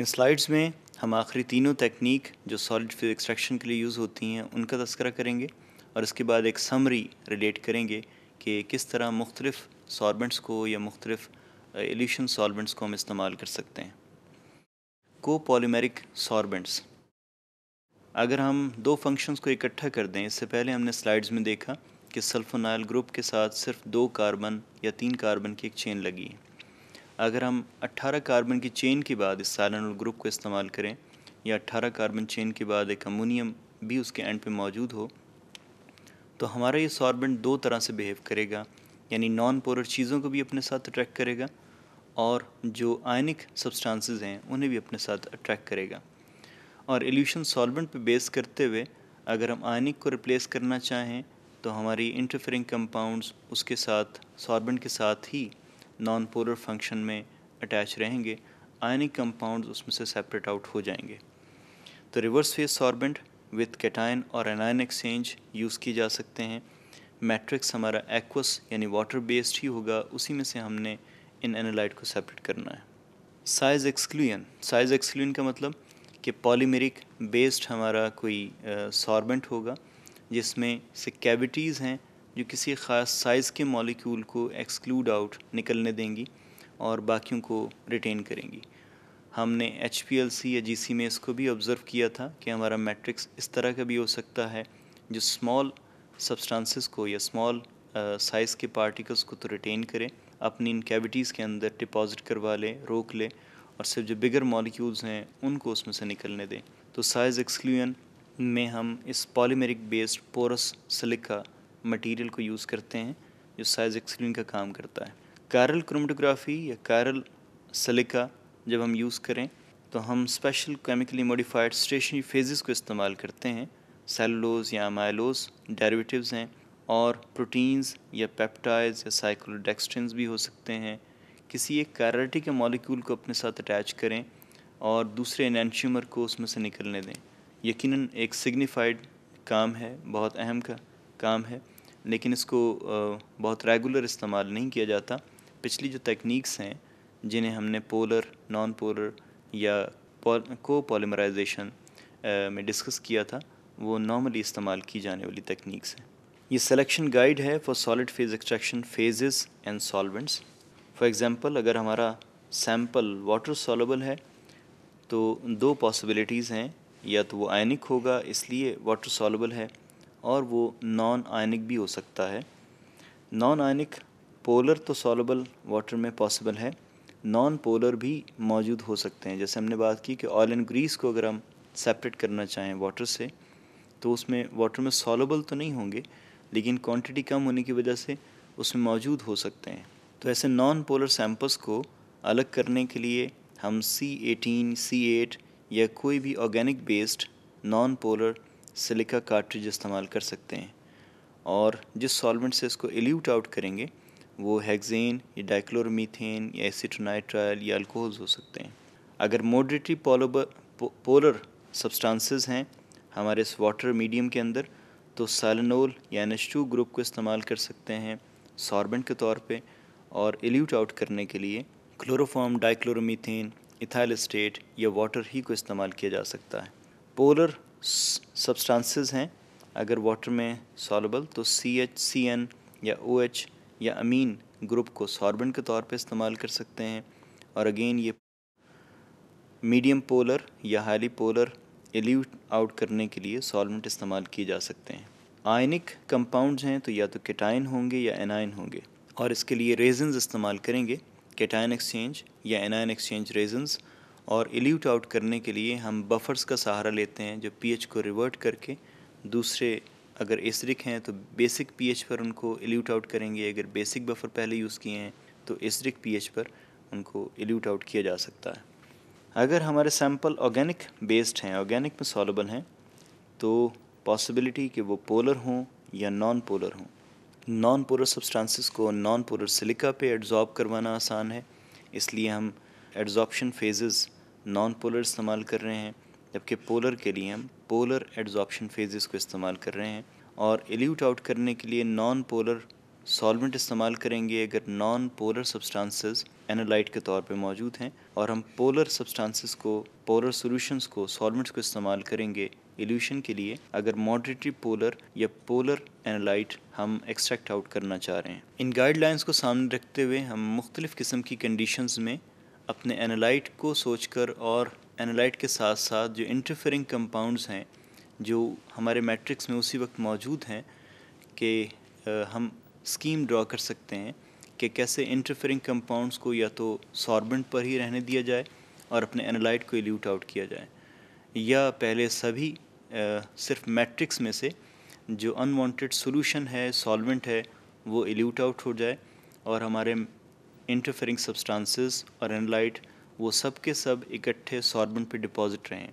इन slides में हम आखिरी तीनों तकनीक जो सॉलिड फ्यूल एक्सट्रैक्शन के लिए यूज़ होती हैं उनका तस्करा करेंगे और इसके बाद एक समरी रिलेट करेंगे कि किस तरह मुख्तलिफ़ सॉल्वेंट्स को या मुख्तलिफ़ एल्यूशन सॉल्वेंट्स को हम इस्तेमाल कर सकते हैं को पॉलीमेरिक सॉर्बेंट्स अगर हम दो फंक्शंस को इकट्ठा कर दें इससे पहले हमने स्लाइड्स में देखा कि सल्फोनाइल ग्रुप के साथ सिर्फ दो कार्बन या तीन कार्बन की एक चेन लगी है अगर हम 18 कार्बन की चेन के बाद इस साइलेनोल ग्रुप को इस्तेमाल करें या 18 कार्बन चेन के बाद एक अमोनियम भी उसके एंड पे मौजूद हो तो हमारा ये सॉर्बेंट दो तरह से बिहेव करेगा यानी नॉन पोलर चीज़ों को भी अपने साथ अट्रैक्ट करेगा और जो आयनिक सब्सटेंसेस हैं उन्हें भी अपने साथ अट्रैक्ट करेगा और एल्यूशन सॉल्वेंट पे बेस करते हुए अगर हम आयनिक को रिप्लेस करना चाहें तो हमारी इंटरफेरिंग कंपाउंड्स उसके साथ सॉर्बेंट के साथ ही नॉन पोलर फंक्शन में अटैच रहेंगे आयनिक कंपाउंड्स उसमें से सेपरेट आउट हो जाएंगे तो reverse phase sorbent with cation और एनायन एक्सचेंज यूज़ किए जा सकते हैं मैट्रिक्स हमारा एक्वस यानी वाटर बेस्ड ही होगा उसी में से हमने इन एनालाइट को सेपरेट करना है साइज एक्सक्लून साइज एक्सक्लून का मतलब कि पॉलीमेरिक बेस्ड हमारा कोई सॉर्बेंट होगा जिसमें से कैविटीज़ हैं जो किसी ख़ास साइज़ के मॉलिक्यूल को एक्सक्लूड आउट निकलने देंगी और बाकियों को रिटेन करेंगी हमने एच या जी में इसको भी ऑब्ज़र्व किया था कि हमारा मैट्रिक्स इस तरह का भी हो सकता है जो स्मॉल सब्सटेंसेस को या स्मॉल साइज़ के पार्टिकल्स को तो रिटेन करें अपनी इन कैविटीज़ के अंदर डिपॉजिट करवा लें रोक लें और सिर्फ जो बिगर मॉलिक्यूल्स हैं उनको उसमें से निकलने दें तो साइज़ एक्सक्लूजन में हम इस polymeric based porous silica material को यूज़ करते हैं जो साइज स्क्रीन का काम करता है कारल क्रोमेटोग्राफी या कारल सलिका जब हम यूज़ करें तो हम special chemically modified stationary phases को इस्तेमाल करते हैं सेलुलोज या माइलोज डेरिवेटिव्स हैं और प्रोटीन्स या पेप्टाइड्स या साइक्लोडेक्सट्रिन्स भी हो सकते हैं किसी एक कैराटी के मॉलिक्यूल को अपने साथ अटैच करें और दूसरे एनशियमर को उसमें से निकलने दें यकीनन एक सिग्निफाइड काम है बहुत अहम का काम है लेकिन इसको बहुत रेगुलर इस्तेमाल नहीं किया जाता पिछली जो टेक्निक्स हैं जिन्हें हमने पोलर नॉन पोलर या को पॉलीमराइजेशन में डिस्कस किया था वो नॉर्मली इस्तेमाल की जाने वाली तकनीक्स हैं ये सिलेक्शन गाइड है for solid phase extraction phases and solvents for example अगर हमारा सैम्पल वाटर सॉलेबल है तो दो पॉसिबिलिटीज़ हैं या तो वो आयनिक होगा इसलिए वाटर सॉलेबल है और वो नॉन आयनिक भी हो सकता है नॉन आयनिक पोलर तो सॉलेबल वाटर में पॉसिबल है नॉन पोलर भी मौजूद हो सकते हैं जैसे हमने बात की कि ऑयल एंड ग्रीस को अगर हम सेपरेट करना चाहें वाटर से तो उसमें वाटर में सॉलेबल तो नहीं होंगे लेकिन क्वांटिटी कम होने की वजह से उसमें मौजूद हो सकते हैं तो ऐसे नॉन पोलर सैम्पल्स को अलग करने के लिए हम सी एटीन सी एट या कोई भी organic based non polar silica cartridge इस्तेमाल कर सकते हैं और जिस सॉल्वेंट से इसको एल्यूट आउट करेंगे वो हेक्सेन या डाइक्लोरमीथेन या एसिटोनाइट्राइल या अल्कोहल्स हो सकते हैं अगर मोडरेटरी पोलोबर पोलर सब्सटेंसेस हैं हमारे इस वाटर मीडियम के अंदर तो सालनोल या एन ग्रुप को इस्तेमाल कर सकते हैं सॉर्बेंट के तौर पे और एल्यूट आउट करने के लिए क्लोरोफॉर्म डाइक्लोरोमीथेन इथाइल स्टेट या वाटर ही को इस्तेमाल किया जा सकता है पोलर सब्सटेंसेस हैं अगर वाटर में सॉलेबल तो सी एच सी एन या ओ एच या अमीन ग्रुप को सॉर्बेंट के तौर पे इस्तेमाल कर सकते हैं और अगेन ये मीडियम पोलर या हाईली पोलर एल्यूट आउट करने के लिए सॉल्वेंट इस्तेमाल किए जा सकते हैं आयनिक कंपाउंड्स हैं तो या तो केटाइन होंगे या एनाइन होंगे और इसके लिए रेजन्स इस्तेमाल करेंगे केटाइन एक्सचेंज या एनाइन एक्सचेंज रेजन्स और एल्यूट आउट करने के लिए हम बफ़र्स का सहारा लेते हैं जो पीएच को रिवर्ट करके दूसरे अगर एसरिक हैं तो बेसिक पीएच पर उनको एल्यूट आउट करेंगे अगर बेसिक बफ़र पहले यूज़ किए हैं तो एसरिक पीएच पर उनको एल्यूट आउट किया जा सकता है अगर हमारे सैम्पल ऑर्गेनिक बेस्ड हैं ऑर्गेनिक में सॉलेबल हैं तो पॉसिबिलिटी कि वो पोलर हों या नॉन पोलर हों नॉन पोलर सब्सटेंसेस को नॉन पोलर सिलिका पे एड्जॉर्ब करवाना आसान है इसलिए हम एड्जॉर्प्शन फेजेस नॉन पोलर इस्तेमाल कर रहे हैं जबकि पोलर के लिए हम पोलर एड्जॉर्प्शन फेजेस को इस्तेमाल कर रहे हैं और एल्यूट आउट करने के लिए नॉन पोलर सॉल्वेंट इस्तेमाल करेंगे अगर नॉन पोलर सब्सटेंसेस एनालाइट के तौर पे मौजूद हैं और हम पोलर सब्सटेंसेस को पोलर सॉल्यूशंस को सॉल्वेंट्स को इस्तेमाल करेंगे एल्यूशन के लिए अगर मॉडरेटरी पोलर या पोलर एनालाइट हम एक्सट्रैक्ट आउट करना चाह रहे हैं इन गाइडलाइंस को सामने रखते हुए हम मुख्तलिफ़ किस्म की कंडीशंस में अपने एनालाइट को सोचकर और एनालाइट के साथ साथ जो इंटरफेरिंग कंपाउंड्स हैं जो हमारे मैट्रिक्स में उसी वक्त मौजूद हैं कि हम स्कीम ड्रॉ कर सकते हैं कि कैसे इंटरफेरिंग कंपाउंड्स को या तो सॉर्बेंट पर ही रहने दिया जाए और अपने एनालाइट को एल्यूट आउट किया जाए या पहले सभी आ, सिर्फ मैट्रिक्स में से जो अनवांटेड सॉल्यूशन है सॉल्वेंट है वो एल्यूट आउट हो जाए और हमारे इंटरफेरिंग सब्सटेंसेस और एनलाइट वो सब के सब इकट्ठे सॉर्बन पे डिपॉजिट रहें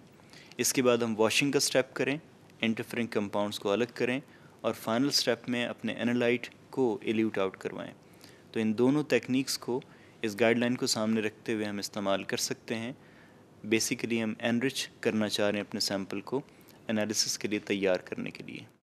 इसके बाद हम वॉशिंग का स्टेप करें इंटरफेरिंग कंपाउंड्स को अलग करें और फाइनल स्टेप में अपने एनालाइट को एल्यूट आउट करवाएं तो इन दोनों टेक्निक्स को इस गाइडलाइन को सामने रखते हुए हम इस्तेमाल कर सकते हैं बेसिकली हम एनरिच करना चाह रहे हैं अपने सैम्पल को एनालिसिस के लिए तैयार करने के लिए